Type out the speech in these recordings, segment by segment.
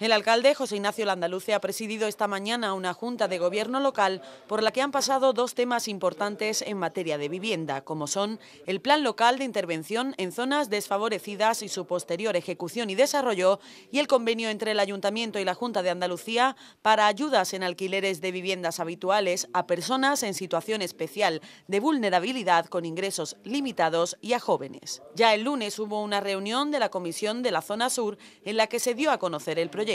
El alcalde José Ignacio Landaluce ha presidido esta mañana una junta de gobierno local por la que han pasado dos temas importantes en materia de vivienda, como son el plan local de intervención en zonas desfavorecidas y su posterior ejecución y desarrollo, y el convenio entre el Ayuntamiento y la Junta de Andalucía para ayudas en alquileres de viviendas habituales a personas en situación especial de vulnerabilidad con ingresos limitados y a jóvenes. Ya el lunes hubo una reunión de la Comisión de la Zona Sur en la que se dio a conocer el proyecto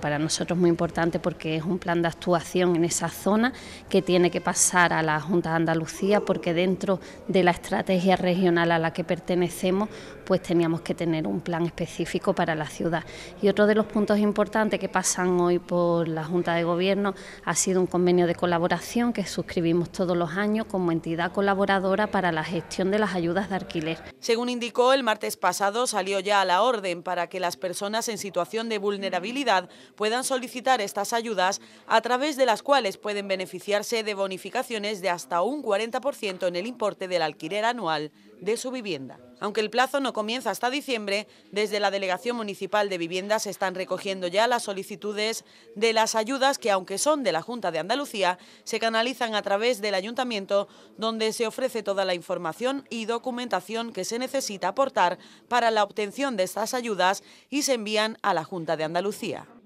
para nosotros es muy importante porque es un plan de actuación en esa zona que tiene que pasar a la Junta de Andalucía porque dentro de la estrategia regional a la que pertenecemos pues teníamos que tener un plan específico para la ciudad. Y otro de los puntos importantes que pasan hoy por la Junta de Gobierno ha sido un convenio de colaboración que suscribimos todos los años como entidad colaboradora para la gestión de las ayudas de alquiler. Según indicó, el martes pasado salió ya a la orden para que las personas en situación de vulnerabilidad puedan solicitar estas ayudas a través de las cuales pueden beneficiarse de bonificaciones de hasta un 40% en el importe del alquiler anual de su vivienda. Aunque el plazo no comienza hasta diciembre, desde la Delegación Municipal de Vivienda se están recogiendo ya las solicitudes de las ayudas que, aunque son de la Junta de Andalucía, se canalizan a través del Ayuntamiento, donde se ofrece toda la información y documentación que se necesita aportar para la obtención de estas ayudas y se envían a la Junta de Andalucía.